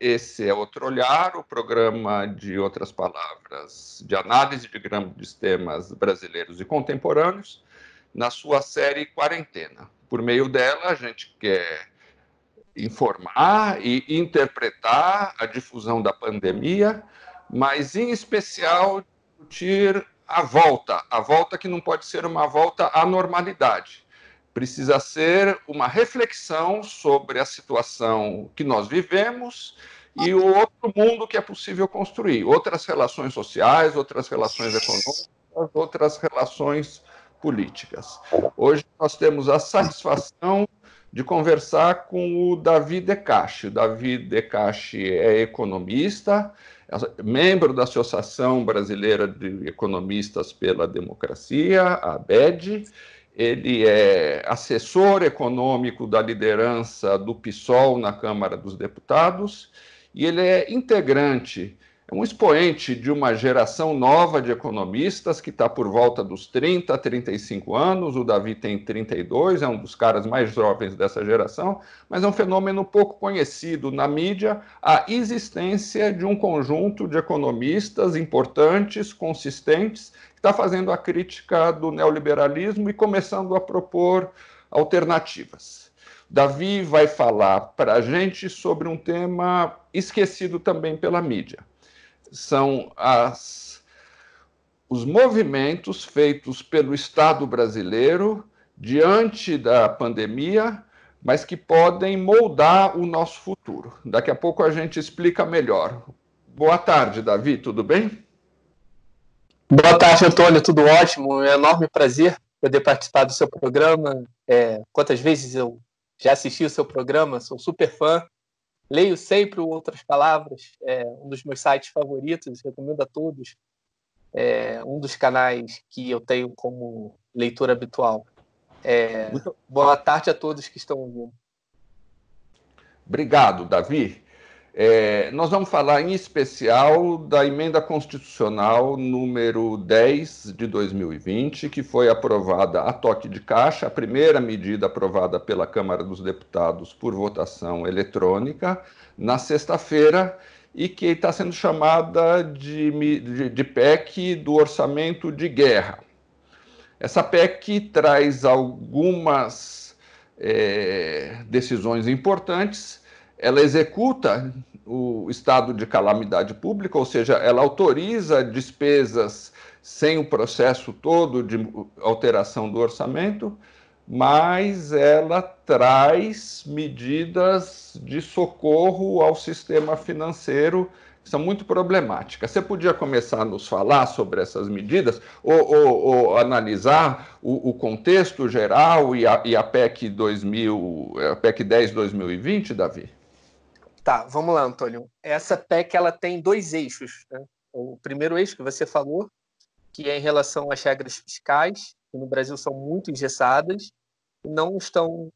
Esse é Outro Olhar, o programa de outras palavras de análise de grandes temas brasileiros e contemporâneos, na sua série Quarentena. Por meio dela, a gente quer informar e interpretar a difusão da pandemia, mas, em especial, discutir a volta a volta que não pode ser uma volta à normalidade precisa ser uma reflexão sobre a situação que nós vivemos e o outro mundo que é possível construir, outras relações sociais, outras relações econômicas, outras relações políticas. Hoje nós temos a satisfação de conversar com o Davi Decache. O Davi Decache é economista, é membro da Associação Brasileira de Economistas pela Democracia, a ABED. Ele é assessor econômico da liderança do PSOL na Câmara dos Deputados e ele é integrante, é um expoente de uma geração nova de economistas que está por volta dos 30, 35 anos. O Davi tem 32, é um dos caras mais jovens dessa geração, mas é um fenômeno pouco conhecido na mídia a existência de um conjunto de economistas importantes, consistentes, que está fazendo a crítica do neoliberalismo e começando a propor alternativas. Davi vai falar para a gente sobre um tema esquecido também pela mídia. São as, os movimentos feitos pelo Estado brasileiro diante da pandemia, mas que podem moldar o nosso futuro. Daqui a pouco a gente explica melhor. Boa tarde, Davi, tudo bem? Boa tarde, Antônio, tudo ótimo. É um enorme prazer poder participar do seu programa. É, quantas vezes eu já assisti o seu programa, sou super fã. Leio sempre Outras Palavras, é um dos meus sites favoritos, recomendo a todos. É um dos canais que eu tenho como leitura habitual. É, boa tarde a todos que estão ouvindo. Obrigado, Davi. É, nós vamos falar em especial da emenda constitucional número 10 de 2020, que foi aprovada a toque de caixa, a primeira medida aprovada pela Câmara dos Deputados por votação eletrônica, na sexta-feira, e que está sendo chamada de, de, de PEC do Orçamento de Guerra. Essa PEC traz algumas é, decisões importantes ela executa o estado de calamidade pública, ou seja, ela autoriza despesas sem o processo todo de alteração do orçamento, mas ela traz medidas de socorro ao sistema financeiro que são muito problemáticas. Você podia começar a nos falar sobre essas medidas ou, ou, ou analisar o, o, contexto geral e a, e a PEC 2000, a PEC 10 2020, Davi? Tá, vamos lá, Antônio. Essa PEC ela tem dois eixos. Né? O primeiro eixo que você falou, que é em relação às regras fiscais, que no Brasil são muito engessadas e não estão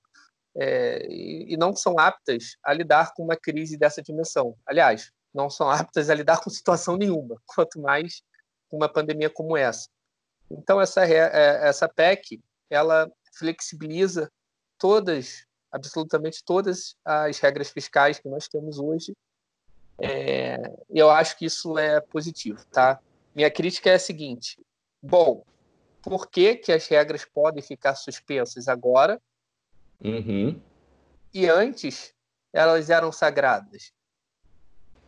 é, e não são aptas a lidar com uma crise dessa dimensão. Aliás, não são aptas a lidar com situação nenhuma, quanto mais com uma pandemia como essa. Então essa é, essa PEC ela flexibiliza todas absolutamente todas as regras fiscais que nós temos hoje. É, e eu acho que isso é positivo, tá? Minha crítica é a seguinte: bom, por que, que as regras podem ficar suspensas agora? Uhum. E antes elas eram sagradas.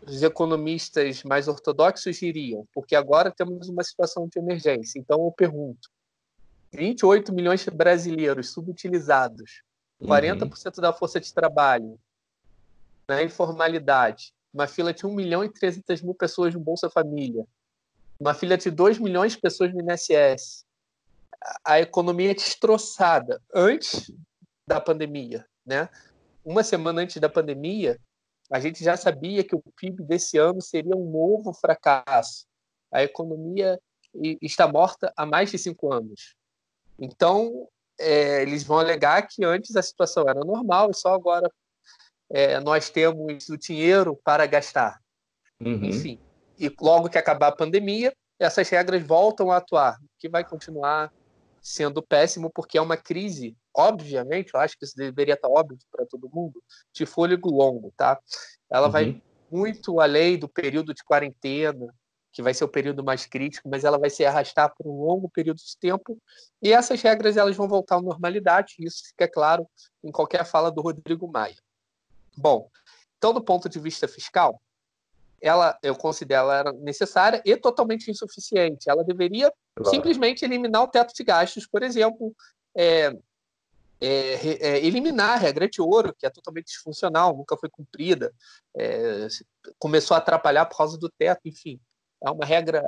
Os economistas mais ortodoxos diriam, porque agora temos uma situação de emergência. Então eu pergunto: 28 milhões de brasileiros subutilizados 40% uhum. da força de trabalho na né, informalidade, uma fila de 1 milhão e 300 mil pessoas no Bolsa Família, uma fila de 2 milhões de pessoas no INSS, a economia é destroçada antes da pandemia, né? Uma semana antes da pandemia, a gente já sabia que o PIB desse ano seria um novo fracasso. A economia está morta há mais de cinco anos. Então, é, eles vão alegar que antes a situação era normal e só agora é, nós temos o dinheiro para gastar. Uhum. Enfim, e logo que acabar a pandemia, essas regras voltam a atuar, que vai continuar sendo péssimo, porque é uma crise, obviamente, eu acho que isso deveria estar óbvio para todo mundo, de fôlego longo, tá? Ela uhum. vai muito além do período de quarentena, que vai ser o período mais crítico, mas ela vai se arrastar por um longo período de tempo, e essas regras elas vão voltar à normalidade, e isso fica claro em qualquer fala do Rodrigo Maia. Bom, então, do ponto de vista fiscal, ela eu considero ela necessária e totalmente insuficiente. Ela deveria claro. simplesmente eliminar o teto de gastos, por exemplo, é, é, é, eliminar a regra de ouro, que é totalmente disfuncional, nunca foi cumprida, é, começou a atrapalhar por causa do teto, enfim é uma regra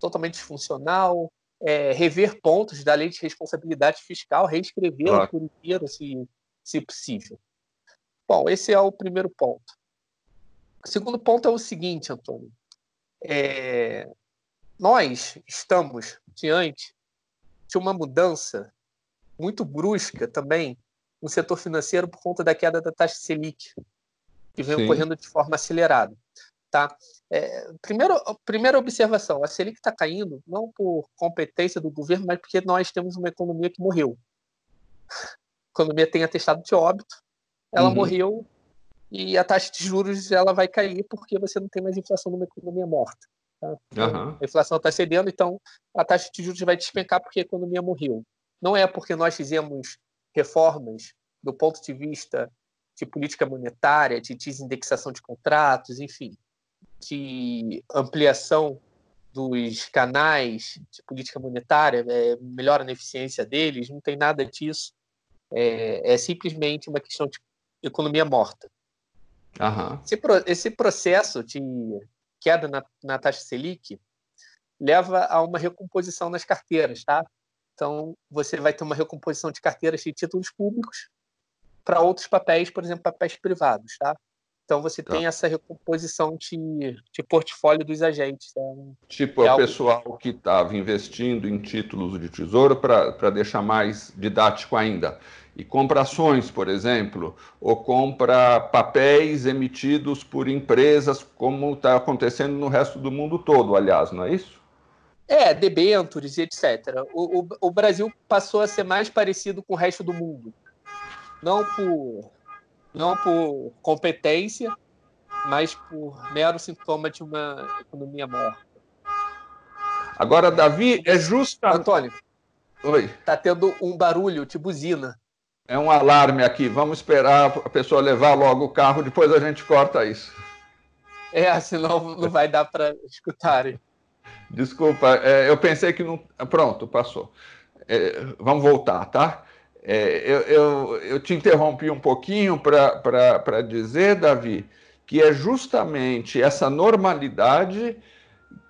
totalmente disfuncional, é, rever pontos da lei de responsabilidade fiscal, reescrevê-la claro. por inteiro, se, se possível. Bom, esse é o primeiro ponto. O segundo ponto é o seguinte, Antônio. É, nós estamos diante de uma mudança muito brusca também no setor financeiro por conta da queda da taxa Selic, que vem Sim. ocorrendo de forma acelerada. Tá? É, primeiro, primeira observação, a Selic está caindo não por competência do governo, mas porque nós temos uma economia que morreu. A economia tem atestado de óbito, ela uhum. morreu e a taxa de juros ela vai cair porque você não tem mais inflação numa economia morta. Tá? uhum. A inflação está cedendo, então a taxa de juros vai despencar porque a economia morreu. Não é porque nós fizemos reformas do ponto de vista de política monetária, de desindexação de contratos, enfim de ampliação dos canais de política monetária é, melhora a eficiência deles, não tem nada disso. É, é simplesmente uma questão de economia morta. Uhum. Esse, esse, processo de queda na, na taxa Selic leva a uma recomposição nas carteiras, tá? Então, você vai ter uma recomposição de carteiras de títulos públicos para outros papéis, por exemplo, papéis privados, tá? Então você tá. tem essa recomposição de, de portfólio dos agentes. Né? Tipo, é, é o pessoal que estava investindo em títulos de tesouro para deixar mais didático ainda. E compra ações, por exemplo, ou compra papéis emitidos por empresas, como está acontecendo no resto do mundo todo, aliás, não é isso? É, debentures e etc. O, o, o Brasil passou a ser mais parecido com o resto do mundo. Não por não por competência, mas por mero sintoma de uma economia morta. Agora, Davi, é justo. Antônio. Oi. Tá tendo um barulho de buzina. É um alarme aqui. Vamos esperar a pessoa levar logo o carro, depois a gente corta isso. É, senão não vai dar para escutarem. Desculpa, é, eu pensei que não. Pronto, passou. É, vamos voltar, tá? É, eu, eu, eu te interrompi um pouquinho para dizer, Davi, que é justamente essa normalidade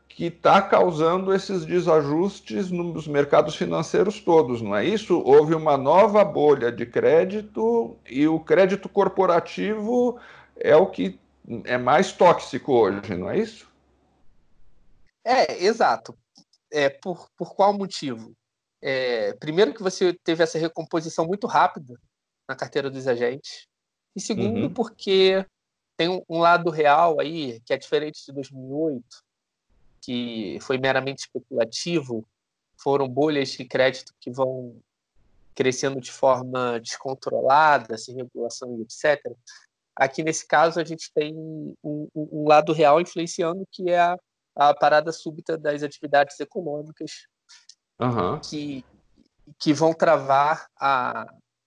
que está causando esses desajustes nos mercados financeiros todos, não é isso? Houve uma nova bolha de crédito e o crédito corporativo é o que é mais tóxico hoje, não é isso? É, exato. É, por, por qual motivo? é, primeiro que você teve essa recomposição muito rápida na carteira dos agentes, e segundo uhum. porque tem um, lado real aí que é diferente de 2008, que foi meramente especulativo, foram bolhas de crédito que vão crescendo de forma descontrolada, sem regulação, etc. Aqui nesse caso a gente tem um, um lado real influenciando que é a, a parada súbita das atividades econômicas uhum. que, que vão travar a,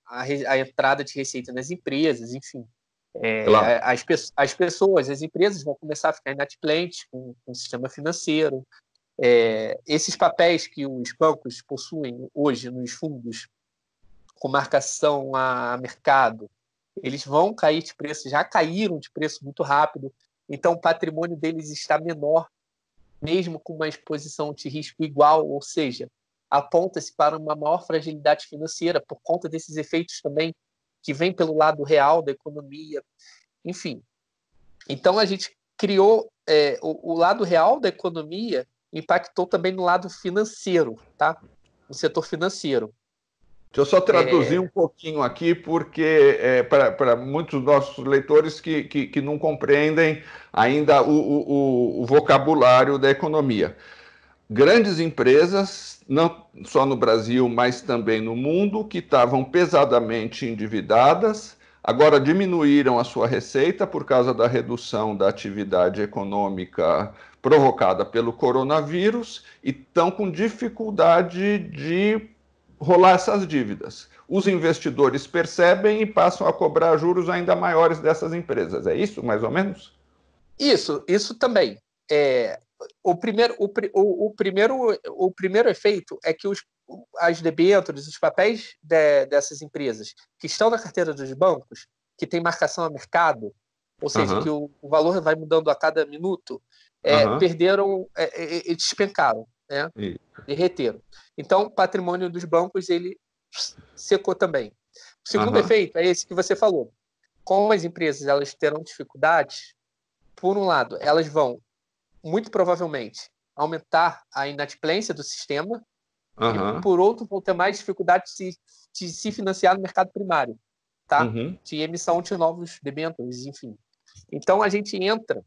a, a, entrada de receita nas empresas, enfim. É, claro. as, as pessoas, as empresas vão começar a ficar inadimplentes com, com o sistema financeiro. É, esses papéis que os bancos possuem hoje nos fundos, com marcação a mercado, eles vão cair de preço, já caíram de preço muito rápido, então o patrimônio deles está menor, mesmo com uma exposição de risco igual, ou seja, aponta-se para uma maior fragilidade financeira por conta desses efeitos também que vem pelo lado real da economia, enfim. Então a gente criou é, o, o, lado real da economia impactou também no lado financeiro, tá? No setor financeiro. Deixa eu só traduzir é... um pouquinho aqui, porque é, para muitos nossos leitores que, que, que não compreendem ainda o, o, o vocabulário da economia grandes empresas, não só no Brasil, mas também no mundo, que estavam pesadamente endividadas, agora diminuíram a sua receita por causa da redução da atividade econômica provocada pelo coronavírus e estão com dificuldade de rolar essas dívidas. Os investidores percebem e passam a cobrar juros ainda maiores dessas empresas. É isso, mais ou menos? Isso, isso também. É, o primeiro, o, o, primeiro, o primeiro efeito é que os, as debêntures, os papéis de, dessas empresas que estão na carteira dos bancos, que tem marcação a mercado, ou seja, uhum. que o, o, valor vai mudando a cada minuto, é, uhum. perderam é, é, é, despencaram, né? E... derreteram. Então, o patrimônio dos bancos ele secou também. O segundo uhum. efeito é esse que você falou. Como as empresas elas terão dificuldades, por um lado, elas vão muito provavelmente aumentar a inadimplência do sistema uhum. e, por outro, vão ter mais dificuldade de se, de se financiar no mercado primário, tá? Uhum. De emissão de novos debêntures, enfim. Então, a gente entra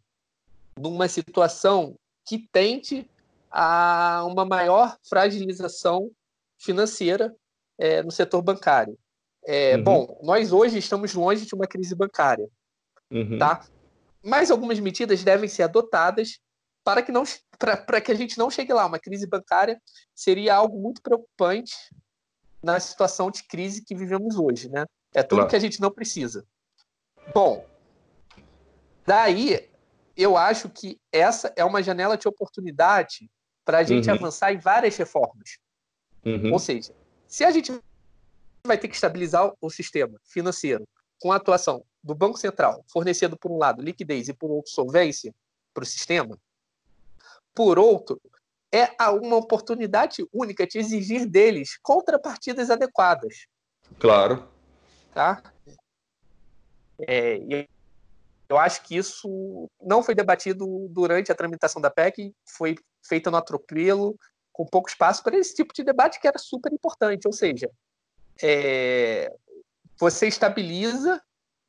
numa situação que tende a uma maior fragilização financeira é, no setor bancário. É, uhum. Bom, nós hoje estamos longe de uma crise bancária, uhum. tá? Mas algumas medidas devem ser adotadas para que, não, para para que a gente não chegue lá. Uma crise bancária seria algo muito preocupante na situação de crise que vivemos hoje, né? É tudo claro. que a gente não precisa. Bom, daí eu acho que essa é uma janela de oportunidade para a gente uhum. avançar em várias reformas. Uhum. Ou seja, se a gente vai ter que estabilizar o sistema financeiro com a atuação do Banco Central, fornecendo, por um lado, liquidez e, por outro, solvência para o sistema, por outro, é uma oportunidade única de exigir deles contrapartidas adequadas. Claro. Tá? É, eu acho que isso não foi debatido durante a tramitação da PEC, foi feita no atropelo, com pouco espaço para esse tipo de debate que era super importante. Ou seja, é, você estabiliza,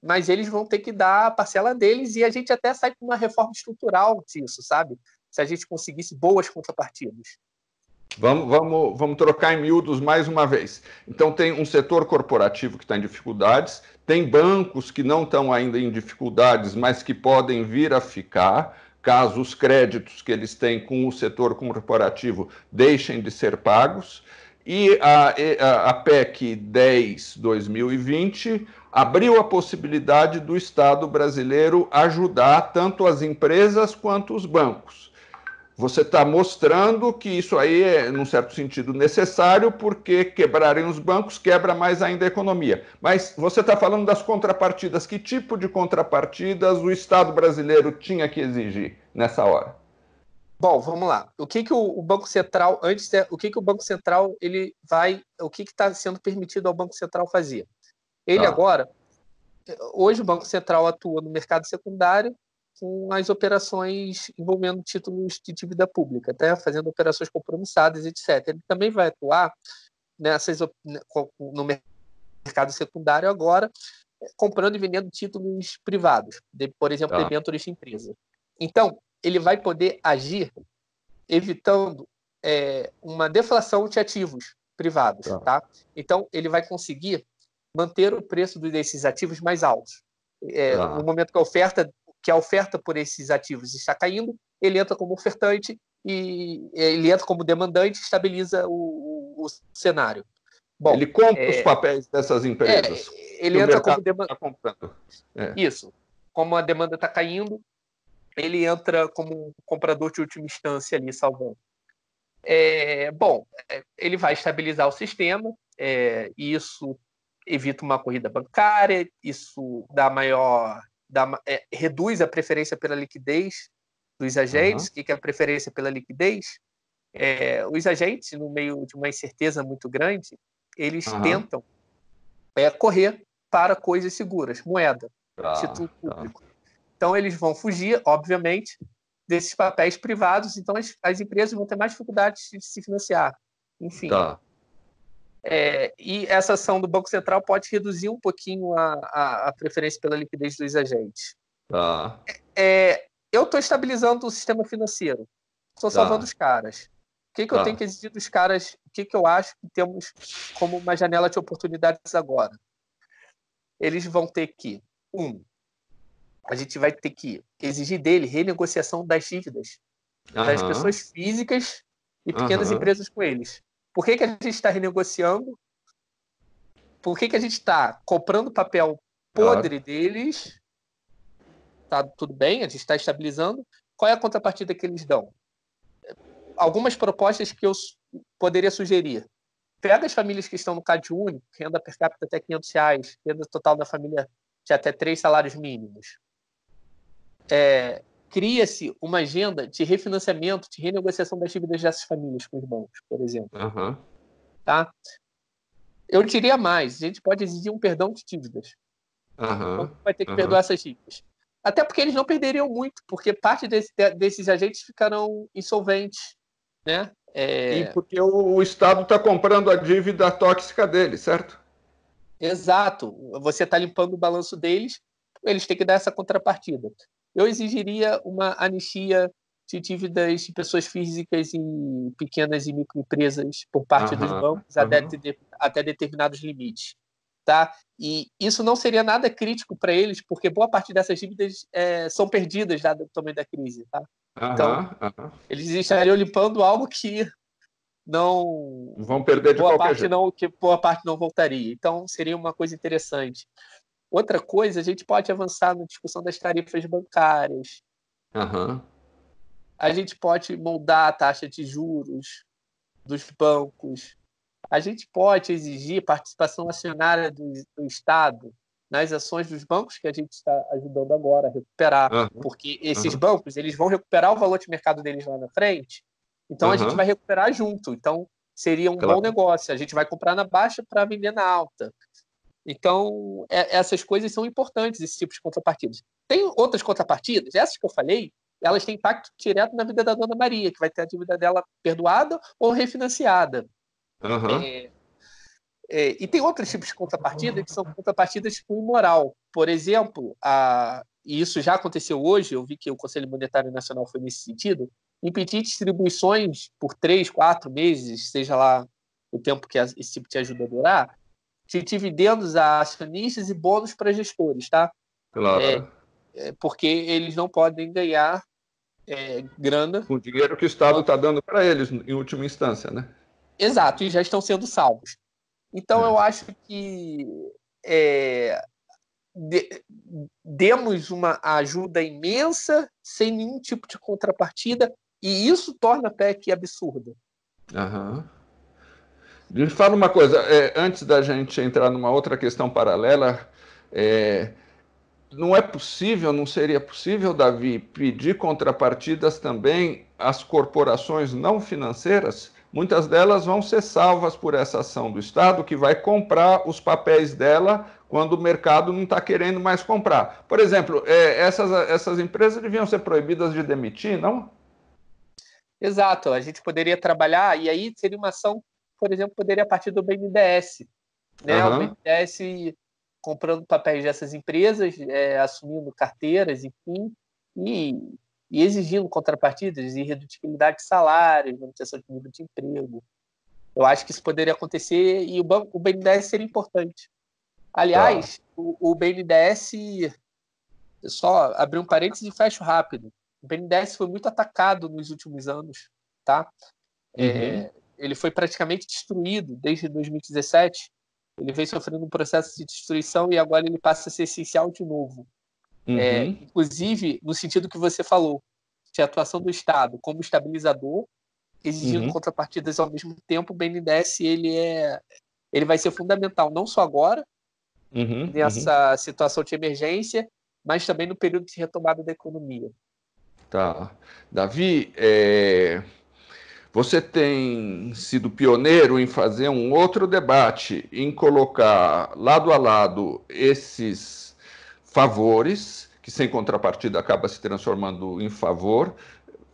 mas eles vão ter que dar a parcela deles e a gente até sai com uma reforma estrutural disso, sabe? se a gente conseguisse boas contrapartidas. Vamos, vamos, vamos trocar em miúdos mais uma vez. Então, tem um setor corporativo que está em dificuldades, tem bancos que não estão ainda em dificuldades, mas que podem vir a ficar, caso os créditos que eles têm com o setor corporativo deixem de ser pagos. E a, a, a PEC 10 2020 abriu a possibilidade do Estado brasileiro ajudar tanto as empresas quanto os bancos. Você está mostrando que isso aí é, num certo sentido, necessário, porque quebrarem os bancos quebra mais ainda a economia. Mas você está falando das contrapartidas. Que tipo de contrapartidas o Estado brasileiro tinha que exigir nessa hora? Bom, vamos lá. O que, que o, Banco Central, antes, o que, que o Banco Central ele vai. O que está sendo permitido ao Banco Central fazer? Ele ah. agora. Hoje o Banco Central atua no mercado secundário com as operações envolvendo títulos de dívida pública, até fazendo operações compromissadas, etc. Ele também vai atuar nessas, né, no mercado secundário agora, comprando e vendendo títulos privados, de, por exemplo, tá. debêntures de empresa. Então, ele vai poder agir evitando é, uma deflação de ativos privados, tá. tá? Então, ele vai conseguir manter o preço desses ativos mais altos. É, tá. No momento que a oferta que a oferta por esses ativos está caindo, ele entra como ofertante e ele entra como demandante, estabiliza o, o cenário. Bom, ele compra é, os papéis dessas empresas. É, ele entra como demandante. Tá É. Isso. Como a demanda está caindo, ele entra como um comprador de última instância ali, salvando. É, bom, é, ele vai estabilizar o sistema, é, e isso evita uma corrida bancária, isso dá maior da, é, reduz a preferência pela liquidez dos agentes. O uhum. que, que é a preferência pela liquidez? É, os agentes, no meio de uma incerteza muito grande, eles uhum. tentam é, correr para coisas seguras, moeda, ah, título tá. público. Ah. Então, eles vão fugir, obviamente, desses papéis privados, então as, as empresas vão ter mais dificuldades de se financiar. Enfim, tá. É, e essa ação do Banco Central pode reduzir um pouquinho a, a, a preferência pela liquidez dos agentes. Tá. É, é eu estou estabilizando o sistema financeiro. Estou tá. salvando tá. os caras. O que, que tá. eu tenho que exigir dos caras? O que, que eu acho que temos como uma janela de oportunidades agora? Eles vão ter que, um, a gente vai ter que exigir dele renegociação das dívidas uhum. das pessoas físicas e pequenas uhum. empresas com eles. Por que, que a gente está renegociando? Por que, que a gente está comprando papel podre claro. deles? Tá tudo bem, a gente está estabilizando. Qual é a contrapartida que eles dão? Algumas propostas que eu poderia sugerir. Pega as famílias que estão no CAD único, renda per capita até 500 reais, renda total da família de até três salários mínimos. É, cria-se uma agenda de refinanciamento, de renegociação das dívidas dessas famílias com os bancos, por exemplo. Uhum. Tá? Eu diria mais, a gente pode exigir um perdão de dívidas. Uhum. vai ter que uhum. perdoar essas dívidas. Até porque eles não perderiam muito, porque parte desse, desses agentes ficarão insolventes, né? É... E porque o, o Estado está comprando a dívida tóxica deles, certo? Exato. Você está limpando o balanço deles, eles têm que dar essa contrapartida. Eu exigiria uma anistia de dívidas de pessoas físicas em pequenas e microempresas por parte uhum, dos bancos uhum. até, de, até determinados limites. Tá? E isso não seria nada crítico para eles, porque boa parte dessas dívidas é, são perdidas dado o tamanho da crise. Tá? Uhum, então, eles estariam limpando algo que não vão perder de boa parte jeito. não que boa parte não voltaria então seria uma coisa interessante Outra coisa, a gente pode avançar na discussão das tarifas bancárias. Uhum. A gente pode moldar a taxa de juros dos bancos. A gente pode exigir participação acionária do, do Estado nas ações dos bancos que a gente está ajudando agora a recuperar, uhum. porque esses uhum. bancos eles vão recuperar o valor de mercado deles lá na frente, então uhum. a gente vai recuperar junto. Então seria um claro. bom negócio. A gente vai comprar na baixa para vender na alta. Então, é, essas coisas são importantes, esses tipos de contrapartidas. Tem outras contrapartidas, essas que eu falei, elas têm impacto direto na vida da dona Maria, que vai ter a dívida dela perdoada ou refinanciada. Uhum. É, é, e tem outros tipos de contrapartida que são contrapartidas com moral. Por exemplo, a, e isso já aconteceu hoje, eu vi que o Conselho Monetário Nacional foi nesse sentido, impedir distribuições por três, quatro meses, seja lá o tempo que esse tipo de ajuda durar, de dividendos a acionistas e bônus para gestores, tá? Claro. É, é, porque eles não podem ganhar é, grana. Com o dinheiro que o Estado está dando para eles, em última instância, né? Exato, e já estão sendo salvos. Então, eu é. acho que é, de, demos uma ajuda imensa, sem nenhum tipo de contrapartida, e isso torna a PEC absurda. Aham. Uhum. Me fala uma coisa, é, antes da gente entrar numa outra questão paralela, é, não é possível, não seria possível, Davi, pedir contrapartidas também às corporações não financeiras? Muitas delas vão ser salvas por essa ação do Estado, que vai comprar os papéis dela quando o mercado não está querendo mais comprar. Por exemplo, é, essas, essas empresas deviam ser proibidas de demitir, não? Exato, a gente poderia trabalhar, e aí seria uma ação por exemplo, poderia partir do BNDES. Né? Uhum. O BNDES comprando papéis dessas empresas, é, assumindo carteiras, enfim, e, e, exigindo contrapartidas, irredutibilidade de salários, manutenção de nível de emprego. Eu acho que isso poderia acontecer e o, banco, o BNDES seria importante. Aliás, tá. o, o BNDES, só abrir um parênteses e fecho rápido. O BNDES foi muito atacado nos últimos anos, tá? É, uhum. É, ele foi praticamente destruído desde 2017. Ele vem sofrendo um processo de destruição e agora ele passa a ser essencial de novo. É, uhum. É, inclusive, no sentido que você falou, de atuação do Estado como estabilizador, exigindo uhum. contrapartidas ao mesmo tempo, o BNDES ele é, ele vai ser fundamental não só agora uhum, nessa uhum. situação de emergência, mas também no período de retomada da economia. Tá, Davi, é... Você tem sido pioneiro em fazer um outro debate, em colocar lado a lado esses favores, que sem contrapartida acaba se transformando em favor,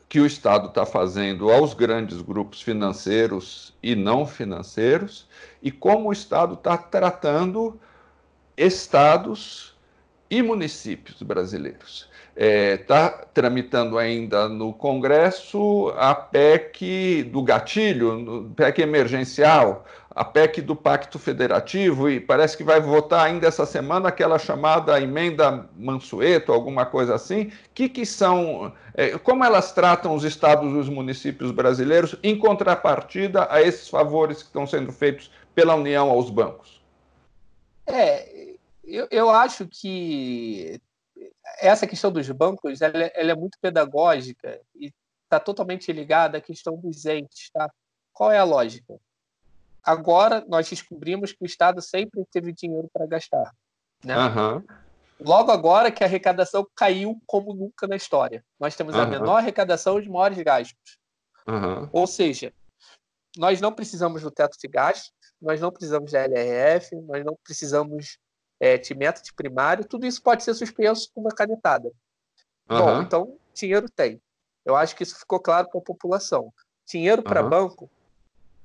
que o Estado está fazendo aos grandes grupos financeiros e não financeiros, e como o Estado está tratando estados e municípios brasileiros está é, tá tramitando ainda no Congresso a PEC do gatilho, PEC emergencial, a PEC do Pacto Federativo, e parece que vai votar ainda essa semana aquela chamada emenda Mansueto, alguma coisa assim. Que que são, é, como elas tratam os estados e os municípios brasileiros em contrapartida a esses favores que estão sendo feitos pela União aos bancos? É, eu, eu acho que essa questão dos bancos ela, é, ela é muito pedagógica e está totalmente ligada à questão dos entes. Tá? Qual é a lógica? Agora nós descobrimos que o Estado sempre teve dinheiro para gastar. Né? Uhum. Logo agora que a arrecadação caiu como nunca na história. Nós temos uhum. a menor arrecadação e os maiores gastos. Uhum. Ou seja, nós não precisamos do teto de gastos, nós não precisamos da LRF, nós não precisamos é, de meta de primário, tudo isso pode ser suspenso com uma canetada. Uhum. Bom, então dinheiro tem. Eu acho que isso ficou claro para a população. Dinheiro para uhum. banco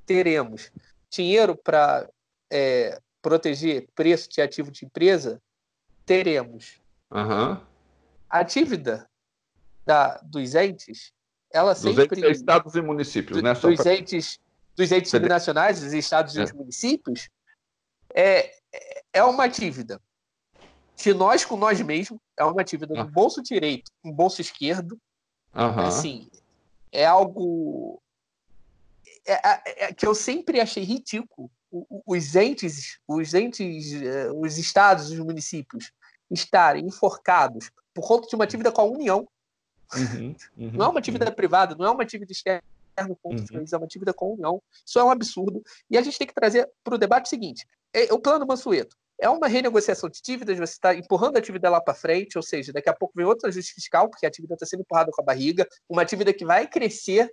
teremos. Dinheiro para é, proteger preço de ativo de empresa teremos. Uhum. A dívida da, dos entes, ela dos sempre. Entes é estados e municípios, do, né? Dos, entes, dos entes subnacionais, dos estados é. e dos municípios, é, é, é uma dívida de nós com nós mesmos, é uma dívida do ah. bolso direito com bolso esquerdo. Assim, é algo é, é, é, que eu sempre achei ridículo. Os entes, os entes, eh, os estados, os municípios estarem enforcados por conta de uma dívida com a União. Uhum, uhum, não é uma dívida uhum. privada, não é uma dívida externa, contra uhum. uma dívida com a União. Isso é um absurdo. E a gente tem que trazer para o debate o seguinte: é, o plano Mansueto é uma renegociação de dívidas, você está empurrando a dívida lá para frente, ou seja, daqui a pouco vem outro ajuste fiscal, porque a dívida está sendo empurrada com a barriga, uma dívida que vai crescer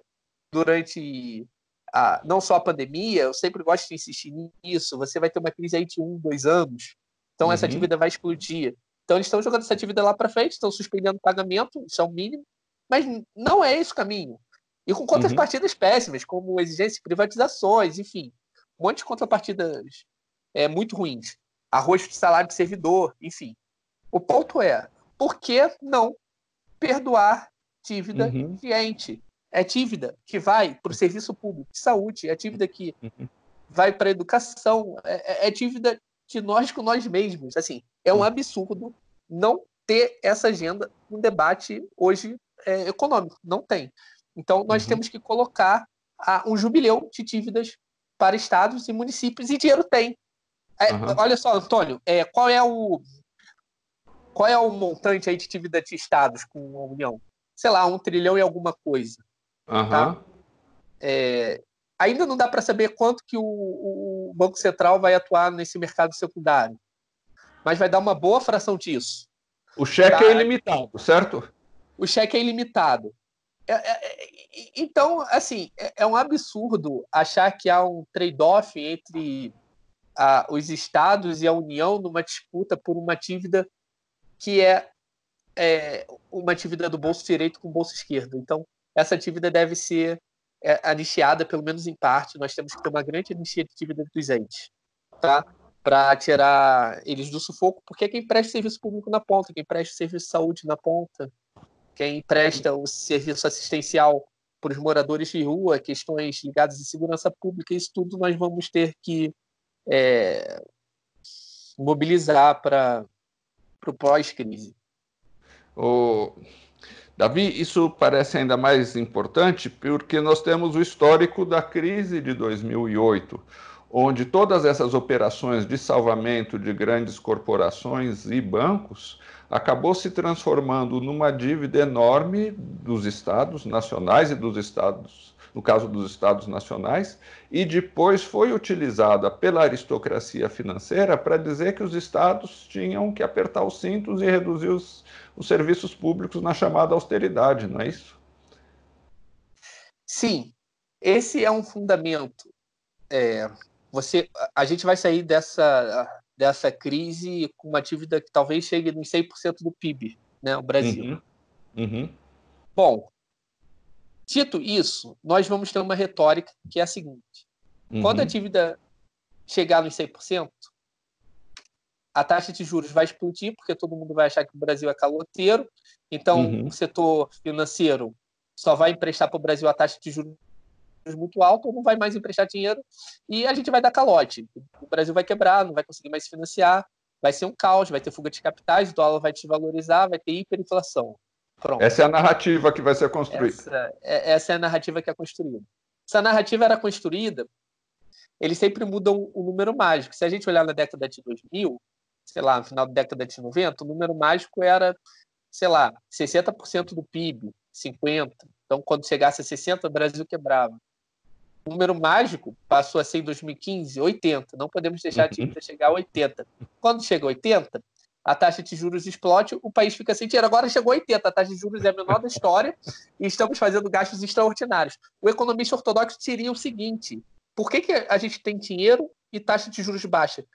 durante a, não só a pandemia, eu sempre gosto de insistir nisso, você vai ter uma crise aí de um, dois anos, então uhum. essa dívida vai explodir. Então eles estão jogando essa dívida lá para frente, estão suspendendo o pagamento, isso é o mínimo, mas não é esse o caminho. E com contrapartidas uhum. péssimas, como exigência de privatizações, enfim. Um monte de contrapartidas é, muito ruins. Arroz de salário de servidor, enfim. O ponto é, por que não perdoar dívida uhum. cliente? É dívida que vai para o serviço público de saúde, é dívida que uhum. vai para a educação, é, é, é dívida de nós com nós mesmos. Assim, é um uhum. absurdo não ter essa agenda no debate hoje é, econômico. Não tem. Então, nós uhum. temos que colocar a, um jubileu de dívidas para estados e municípios, e dinheiro tem. É, uhum. Olha só, Antônio, é, qual é o qual é o montante aí de dívida de estados com a União? Sei lá, um trilhão e alguma coisa. Uhum. Tá? É, ainda não dá para saber quanto que o, o, Banco Central vai atuar nesse mercado secundário, mas vai dar uma boa fração disso. O cheque é tá? é ilimitado, certo? O cheque é ilimitado. É, é, é, então, assim, é um absurdo achar que há um trade-off entre a, os estados e a União numa disputa por uma dívida que é, é, uma dívida do bolso direito com o bolso esquerdo. Então, essa dívida deve ser é, anistiada, pelo menos em parte. Nós temos que ter uma grande anistia de dívida dos entes, tá? Para tirar eles do sufoco, porque é quem presta serviço público na ponta, quem presta serviço de saúde na ponta, quem presta o serviço assistencial para os moradores de rua, questões ligadas à segurança pública, isso tudo nós vamos ter que é, mobilizar para o pós-crise. O Davi, isso parece ainda mais importante porque nós temos o histórico da crise de 2008 onde todas essas operações de salvamento de grandes corporações e bancos acabou se transformando numa dívida enorme dos estados nacionais e dos estados, no caso dos estados nacionais, e depois foi utilizada pela aristocracia financeira para dizer que os estados tinham que apertar os cintos e reduzir os, os serviços públicos na chamada austeridade, não é isso? Sim, esse é um fundamento é, você, a gente vai sair dessa, dessa crise com uma dívida que talvez chegue nos 100% do PIB, né, o Brasil. Uhum. Uhum. Bom, dito isso, nós vamos ter uma retórica que é a seguinte. Uhum. Quando a dívida chegar nos 100%, a taxa de juros vai explodir, porque todo mundo vai achar que o Brasil é caloteiro. Então, uhum. o setor financeiro só vai emprestar para o Brasil a taxa de juros muito alto, ou não vai mais emprestar dinheiro e a gente vai dar calote. O Brasil vai quebrar, não vai conseguir mais financiar, vai ser um caos, vai ter fuga de capitais, o dólar vai desvalorizar, vai ter hiperinflação. Pronto. Essa é a narrativa que vai ser construída. Essa, é, essa é a narrativa que é construída. Essa narrativa era construída, eles sempre mudam o número mágico. Se a gente olhar na década de 2000, sei lá, no final da década de 90, o número mágico era, sei lá, 60% do PIB, 50%. Então, quando chegasse a 60%, o Brasil quebrava. O número mágico passou a ser em 2015 80. Não podemos deixar a dívida uhum. chegar a 80. Quando chega a 80, a taxa de juros explode, o país fica sem dinheiro. Agora chegou a 80, a taxa de juros é a menor da história e estamos fazendo gastos extraordinários. O economista ortodoxo diria o seguinte: por que, que a gente tem dinheiro e taxa de juros baixa?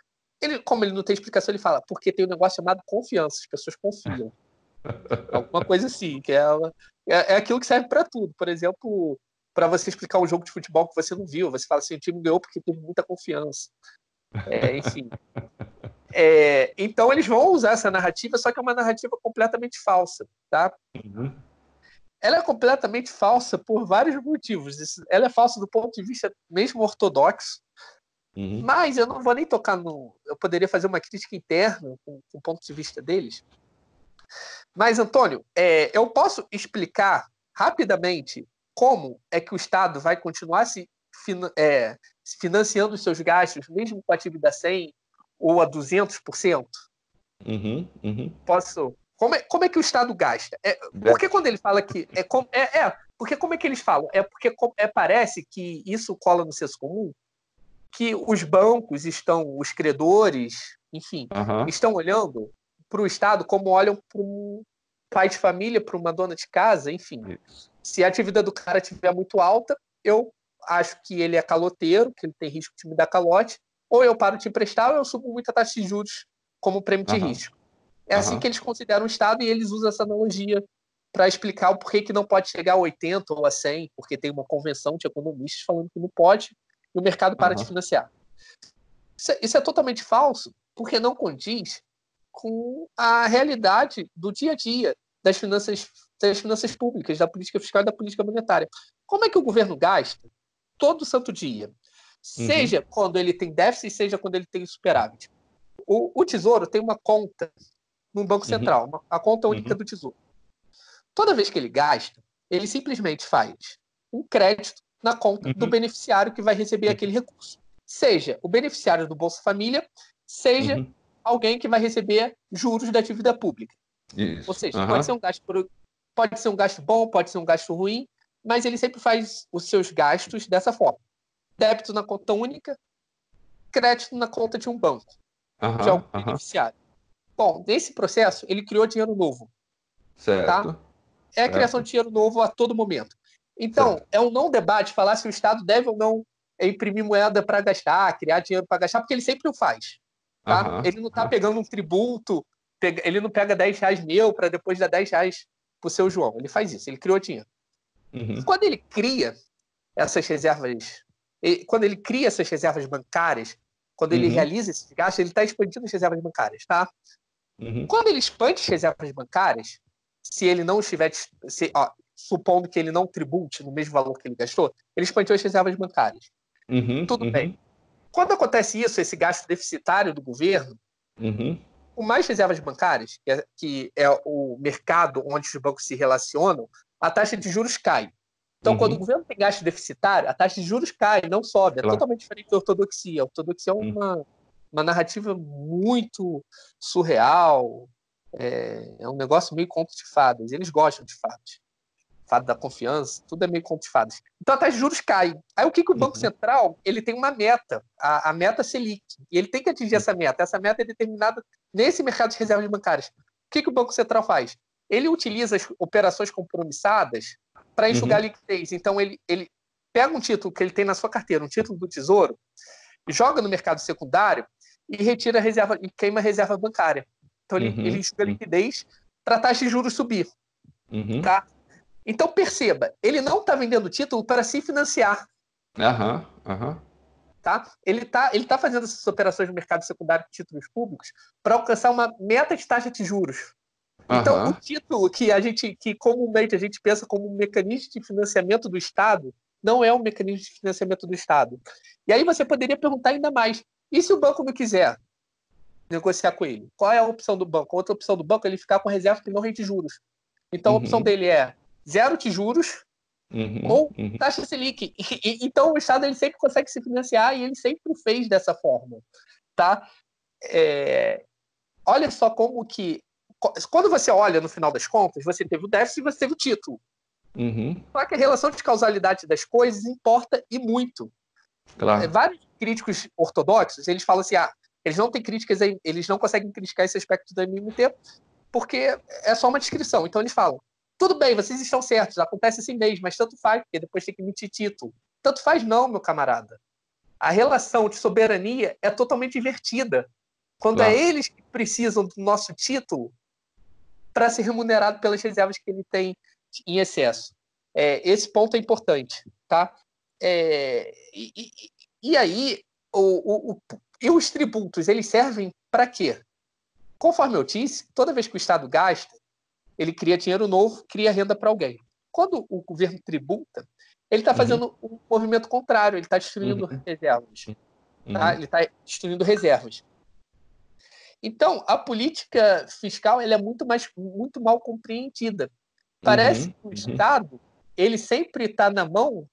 Ele, como ele não tem explicação, ele fala, porque tem um negócio chamado confiança, as pessoas confiam. Alguma coisa assim, que é, é, é aquilo que serve para tudo. Por exemplo, para você explicar um jogo de futebol que você não viu. Você fala assim, o time ganhou porque tem muita confiança. É, enfim. É, então eles vão usar essa narrativa, só que é uma narrativa completamente falsa, tá? Uhum. Ela é completamente falsa por vários motivos. Ela é falsa do ponto de vista mesmo ortodoxo, uhum. mas eu não vou nem tocar no. Eu poderia fazer uma crítica interna com, com o ponto de vista deles. Mas, Antônio, é, eu posso explicar rapidamente como é que o Estado vai continuar se, é, financiando os seus gastos, mesmo com a dívida 100 ou a 200%? Uhum, uhum. Posso? Como é, como é que o Estado gasta? É, porque quando ele fala que. É, é, é, porque como é que eles falam? É porque é, parece que isso cola no senso comum que os bancos estão, os credores, enfim, uhum. estão olhando para o Estado como olham para um pai de família para uma dona de casa, enfim. Isso. Se a dívida do cara estiver muito alta, eu acho que ele é caloteiro, que ele tem risco de me dar calote, ou eu paro de emprestar ou eu subo muita taxa de juros como prêmio de risco. É uhum. assim que eles consideram o Estado e eles usam essa analogia para explicar o porquê que não pode chegar a 80 ou a 100, porque tem uma convenção de economistas falando que não pode e o mercado para uhum. de financiar. Isso é, isso é totalmente falso, porque não condiz com a realidade do dia a dia das finanças, das finanças públicas, da política fiscal e da política monetária. Como é que o governo gasta todo santo dia? Uhum. Seja uhum. quando ele tem déficit, seja quando ele tem superávit. O, o Tesouro tem uma conta no Banco uhum. Central, uhum. uma, a conta uhum. única uhum. do Tesouro. Toda vez que ele gasta, ele simplesmente faz um crédito na conta do beneficiário que vai receber aquele recurso. Seja o beneficiário do Bolsa Família, seja alguém que vai receber juros da dívida pública. Isso. Ou seja, uhum. pode, ser um gasto, pode ser um gasto bom, pode ser um gasto ruim, mas ele sempre faz os seus gastos dessa forma: débito na conta única, crédito na conta de um banco, uhum. de algum uhum. beneficiário. Bom, nesse processo, ele criou dinheiro novo. Tá? Certo. Tá? É a criação de dinheiro novo a todo momento. Então, certo. é um não debate falar se o Estado deve ou não imprimir moeda para gastar, criar dinheiro para gastar, porque ele sempre o faz. Tá? Uhum, ele não tá pegando um tributo, ele não pega 10 reais meu para depois dar 10 reais pro seu João. Ele faz isso, ele criou dinheiro. Uhum. Quando ele cria essas reservas, quando ele cria essas reservas bancárias, quando ele uhum. realiza esses gastos, ele está expandindo as reservas bancárias, tá? Uhum. Quando ele expande as reservas bancárias, se ele não estiver, se, ó, supondo que ele não tribute no mesmo valor que ele gastou, ele expandiu as reservas bancárias. Uhum, Tudo bem quando acontece isso, esse gasto deficitário do governo, uhum. o mais reservas bancárias, que é, que é, o mercado onde os bancos se relacionam, a taxa de juros cai. Então, uhum. quando o uhum. governo tem gasto deficitário, a taxa de juros cai, não sobe. É claro. totalmente diferente da ortodoxia. A ortodoxia é uhum. uma, uma narrativa muito surreal, é, é um negócio meio conto de fadas. Eles gostam de fadas fado da confiança, tudo é meio conto de fadas. Então até juros caem. Aí o que, que o Banco uhum. Central ele tem uma meta, a, a meta Selic, e ele tem que atingir uhum. essa meta. Essa meta é determinada nesse mercado de reservas bancárias. O que, que o Banco Central faz? Ele utiliza as operações compromissadas para enxugar uhum. liquidez. Então ele, ele pega um título que ele tem na sua carteira, um título do Tesouro, joga no mercado secundário e retira a reserva e queima a reserva bancária. Então ele, uhum. ele enxuga a liquidez para a taxa de juros subir. Uhum. Tá? Então perceba, ele não está vendendo o título para se financiar. Aham, uhum, aham. Uhum. Tá? Ele está ele tá fazendo essas operações no mercado secundário de títulos públicos para alcançar uma meta de taxa de juros. Então, o título que a gente, que comumente a gente pensa como um mecanismo de financiamento do Estado, não é um mecanismo de financiamento do Estado. E aí você poderia perguntar ainda mais: e se o banco não quiser negociar com ele? Qual é a opção do banco? Outra opção do banco é ele ficar com reserva que não rende juros. Então, a opção uhum. dele é zero de juros uhum, ou uhum. taxa Selic. E, e, então o Estado ele sempre consegue se financiar e ele sempre fez dessa forma. Tá? É, olha só como que. Quando você olha no final das contas, você teve o déficit e você teve o título. Uhum. Só que a relação de causalidade das coisas importa e muito. Claro. É, vários críticos ortodoxos, eles falam assim, ah, eles não têm críticas, eles não conseguem criticar esse aspecto do MMT, porque é só uma descrição. Então eles falam, tudo bem, vocês estão certos, acontece assim mesmo, mas tanto faz, porque depois tem que emitir título. Tanto faz não, meu camarada. A relação de soberania é totalmente invertida. Quando é claro. é eles que precisam do nosso título para ser remunerado pelas reservas que ele tem em excesso. É, esse ponto é importante, tá? É, e, e, e, aí, o, o, o, e os tributos, eles servem para quê? Conforme eu disse, toda vez que o Estado gasta, ele cria dinheiro novo, cria renda para alguém. Quando o governo tributa, ele está uhum. fazendo uhum. um movimento contrário, ele está destruindo uhum. reservas. Tá? Uhum. Tá? Ele está destruindo reservas. Então, a política fiscal ela é muito, mais, muito mal compreendida. Parece uhum. que o Estado ele sempre está na mão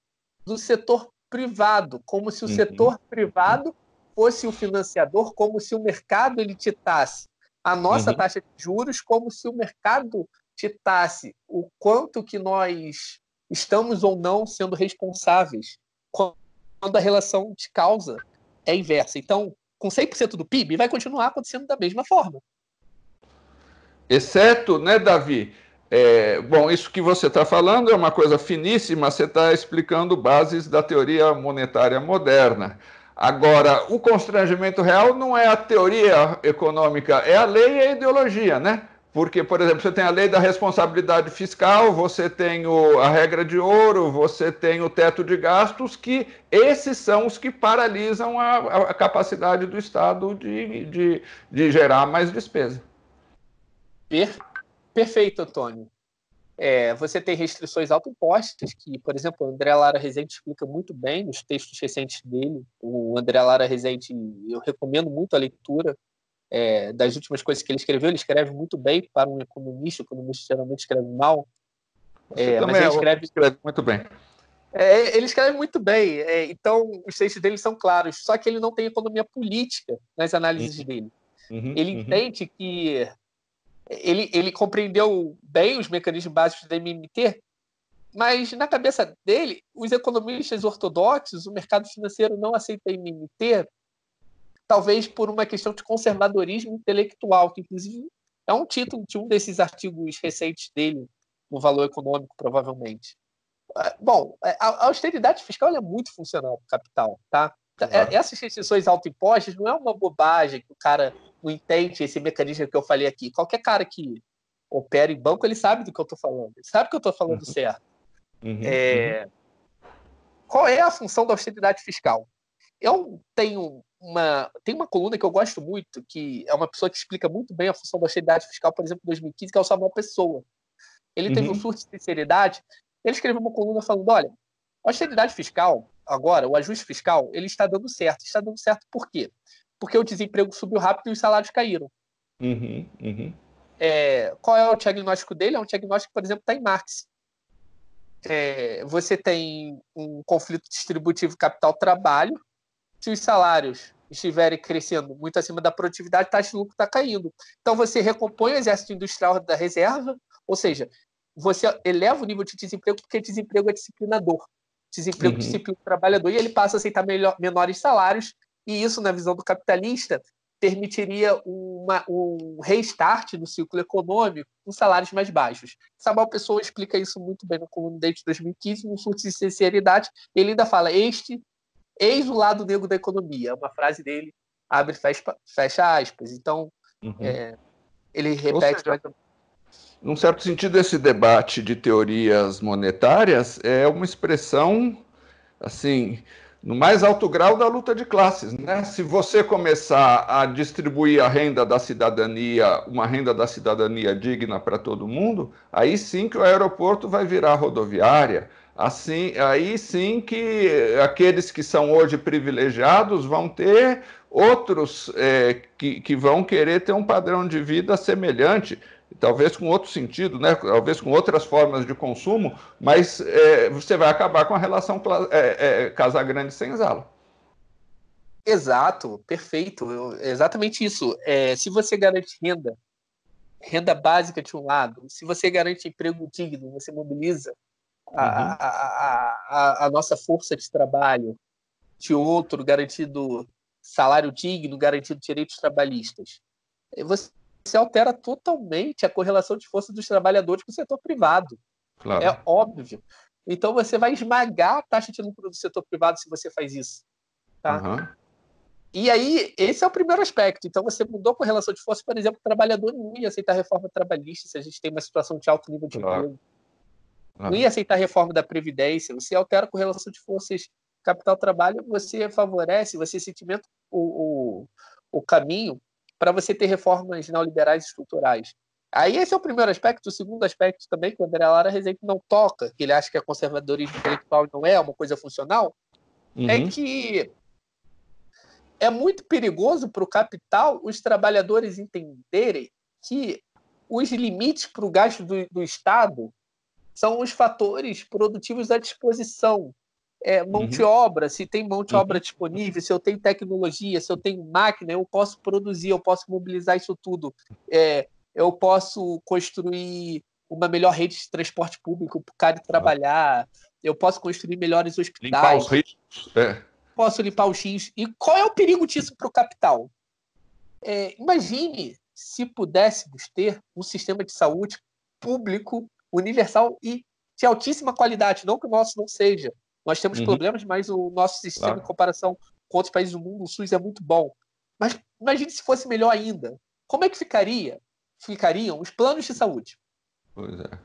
do setor privado, como se o uhum. setor privado fosse o financiador, como se o mercado ele ditasse a nossa uhum. taxa de juros como se o mercado ditasse o quanto que nós estamos ou não sendo responsáveis quando a relação de causa é inversa. Então, com 100% do PIB, vai continuar acontecendo da mesma forma. Exceto, né, Davi? É, bom, isso que você está falando é uma coisa finíssima, você está explicando bases da teoria monetária moderna. Agora, o constrangimento real não é a teoria econômica, é a lei e a ideologia, né? Porque, por exemplo, você tem a lei da responsabilidade fiscal, você tem o, a regra de ouro, você tem o teto de gastos, que esses são os que paralisam a, a capacidade do Estado de, de, de gerar mais despesa. Per Perfeito, Antônio. É, você tem restrições autoimpostas, que, por exemplo, o André Lara Rezende explica muito bem nos textos recentes dele. O André Lara Rezende, eu recomendo muito a leitura é, das últimas coisas que ele escreveu. Ele escreve muito bem para um economista, o economista geralmente escreve mal. É, mas ele é escreve... escreve... muito bem. É, ele escreve muito bem, é, então os textos dele são claros, só que ele não tem economia política nas análises uhum. dele. Uhum, ele uhum. entende que ele, ele compreendeu bem os mecanismos básicos da MMT, mas na cabeça dele, os economistas ortodoxos, o mercado financeiro não aceita a MMT, talvez por uma questão de conservadorismo intelectual, que inclusive é um título de um desses artigos recentes dele no Valor Econômico, provavelmente. Ah, bom, é, a austeridade fiscal é muito funcional para o capital, tá? Uhum. Essas restrições autoimpostas não é uma bobagem que o cara não entende esse mecanismo que eu falei aqui. Qualquer cara que opera em banco, ele sabe do que eu estou falando. Ele sabe que eu estou falando uhum. certo. Uhum, é... Uhum. Qual é a função da austeridade fiscal? Eu tenho uma, tem uma coluna que eu gosto muito, que é uma pessoa que explica muito bem a função da austeridade fiscal, por exemplo, em 2015, que é o Samuel Pessoa. Ele teve um uhum. surto de sinceridade. Ele escreveu uma coluna falando: olha, a austeridade fiscal, agora, o ajuste fiscal, ele está dando certo. Está dando certo por quê? porque o desemprego subiu rápido e os salários caíram. Uhum, uhum. É, qual é o diagnóstico dele? É um diagnóstico, por exemplo, está em Marx. É, você tem um conflito distributivo capital-trabalho. Se os salários estiverem crescendo muito acima da produtividade, a taxa de lucro está caindo. Então, você recompõe o exército industrial da reserva, ou seja, você eleva o nível de desemprego porque desemprego é disciplinador. Desemprego uhum. disciplina o trabalhador e ele passa a aceitar melhor, menores salários e isso, na visão do capitalista, permitiria uma, um restart no ciclo econômico com salários mais baixos. Sabal Pessoa explica isso muito bem no Coluna Desde 2015, no surto de sinceridade. Ele ainda fala: Este, eis o lado negro da economia. É uma frase dele, abre fecha, fecha aspas. Então, uhum. é, ele repete. num certo sentido, esse debate de teorias monetárias é uma expressão assim no mais alto grau da luta de classes. Né? Se você começar a distribuir a renda da cidadania, uma renda da cidadania digna para todo mundo, aí sim que o aeroporto vai virar rodoviária. Assim, aí sim que aqueles que são hoje privilegiados vão ter outros é, que, que vão querer ter um padrão de vida semelhante talvez com outro sentido, né? talvez com outras formas de consumo, mas é, você vai acabar com a relação é, é, Casa Grande Exato, perfeito, Eu, exatamente isso. É, se você garante renda, renda básica de um lado, se você garante emprego digno, você mobiliza a, uhum. a, a, a nossa força de trabalho, de outro, garantido salário digno, garantido direitos trabalhistas. É, você você altera totalmente a correlação de força dos trabalhadores com o setor privado. Claro. É óbvio. Então você vai esmagar a taxa de lucro do setor privado se você faz isso. Tá? Uhum. E aí, esse é o primeiro aspecto. Então, você mudou a correlação de força, por exemplo, o trabalhador não ia aceitar reforma trabalhista se a gente tem uma situação de alto nível de claro. emprego. Não ia aceitar reforma da Previdência. Você altera a correlação de forças capital-trabalho, você favorece, você sentimento o, o, o caminho para você ter reformas neoliberais estruturais. Aí esse é o primeiro aspecto. O segundo aspecto também, que o André Lara Rezende não toca, que ele acha que é conservadorismo intelectual não é uma coisa funcional, é uhum. é que é muito perigoso para o capital os trabalhadores entenderem que os limites para o gasto do, do Estado são os fatores produtivos à disposição é, mão de uhum. obra, se tem mão de uhum. obra disponível, se eu tenho tecnologia, se eu tenho máquina, eu posso produzir, eu posso mobilizar isso tudo. É, eu posso construir uma melhor rede de transporte público para o cara trabalhar, eu posso construir melhores hospitais. Limpar os rios, é. Posso limpar os rios. E qual é o perigo disso para o capital? É, imagine se pudéssemos ter um sistema de saúde público, universal e de altíssima qualidade, não que o nosso não seja, nós temos uhum. problemas, mas o nosso sistema, claro. em comparação com outros países do mundo, o SUS é muito bom. Mas imagine se fosse melhor ainda. Como é que ficaria? Ficariam os planos de saúde. Pois é.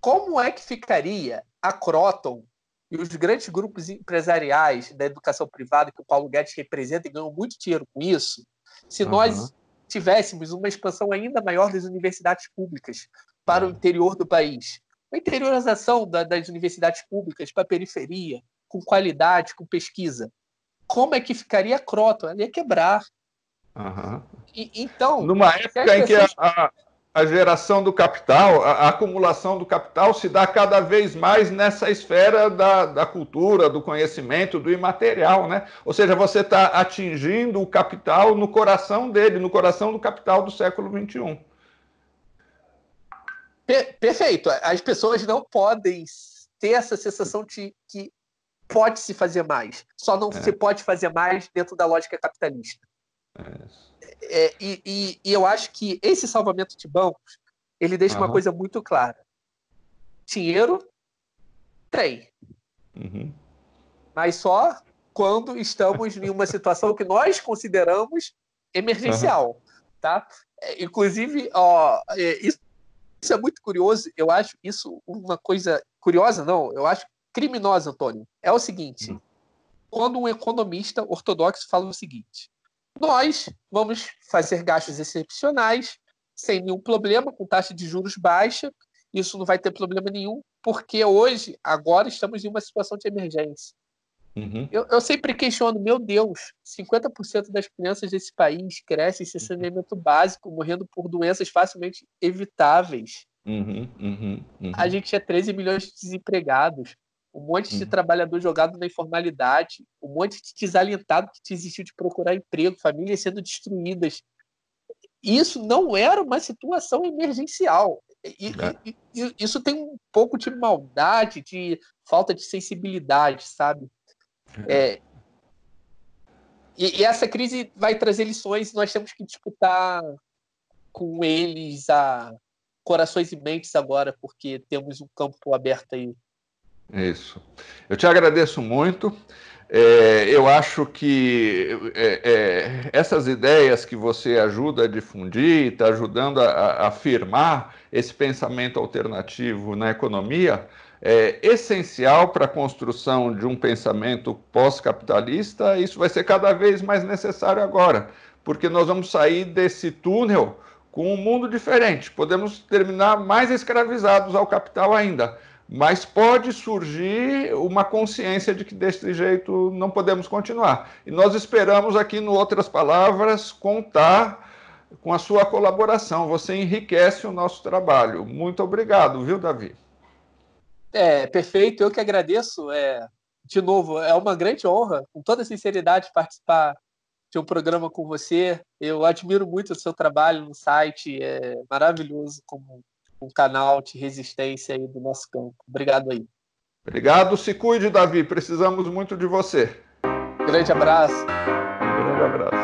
Como é que ficaria a Croton e os grandes grupos empresariais da educação privada que o Paulo Guedes representa e ganham muito dinheiro com isso, se uhum. nós tivéssemos uma expansão ainda maior das universidades públicas para uhum. o é. interior do país, a interiorização é da, das universidades públicas para a periferia, com qualidade, com pesquisa. Como é que ficaria a Croton? Ela ia quebrar. Uhum. E, então. Numa época em que a, a, geração do capital, a, a, acumulação do capital se dá cada vez mais nessa esfera da, da cultura, do conhecimento, do imaterial, né? Ou seja, você está atingindo o capital no coração dele, no coração do capital do século XXI. Per perfeito. As pessoas não podem ter essa sensação de que pode se fazer mais. Só não é. se pode fazer mais dentro da lógica capitalista. É é, e, e, e, eu acho que esse salvamento de bancos ele deixa uma coisa muito clara: dinheiro tem, uhum. mas só quando estamos em uma situação que nós consideramos emergencial, uhum. tá? É, inclusive, ó, é, isso isso é muito curioso. Eu acho isso uma coisa curiosa, não. Eu acho criminosa, Antônio. É o seguinte: hum. quando um economista ortodoxo fala o seguinte, nós vamos fazer gastos excepcionais, sem nenhum problema, com taxa de juros baixa, isso não vai ter problema nenhum, porque hoje, agora, estamos em uma situação de emergência. Uhum. Eu, eu, sempre questiono, meu Deus, 50% das crianças desse país crescem sem uhum. saneamento básico, morrendo por doenças facilmente evitáveis. Uhum, uhum, uhum. a gente é tinha 13 milhões de desempregados, um monte de uhum. trabalhador jogado na informalidade, um monte de desalentado que desistiu de procurar emprego, famílias sendo destruídas. Isso não era uma situação emergencial. E, é. e, isso tem um pouco de maldade, de falta de sensibilidade, sabe? É, e, e, essa crise vai trazer lições, nós temos que disputar com eles a corações e mentes agora, porque temos um campo aberto aí. Isso. Eu te agradeço muito. É, eu acho que é, é, essas ideias que você ajuda a difundir, está ajudando a, a afirmar esse pensamento alternativo na economia, é, essencial para a construção de um pensamento pós-capitalista, isso vai ser cada vez mais necessário agora, porque nós vamos sair desse túnel com um mundo diferente. Podemos terminar mais escravizados ao capital ainda, mas pode surgir uma consciência de que desse jeito não podemos continuar. E nós esperamos aqui, no Outras Palavras, contar com a sua colaboração. Você enriquece o nosso trabalho. Muito obrigado, viu, Davi? É, perfeito, eu que agradeço. É, de novo, é uma grande honra, com toda sinceridade, participar de um programa com você. Eu admiro muito o seu trabalho no site, é maravilhoso como um canal de resistência aí do nosso campo. Obrigado aí. Obrigado, se cuide, Davi. Precisamos muito de você. Grande abraço. Grande abraço.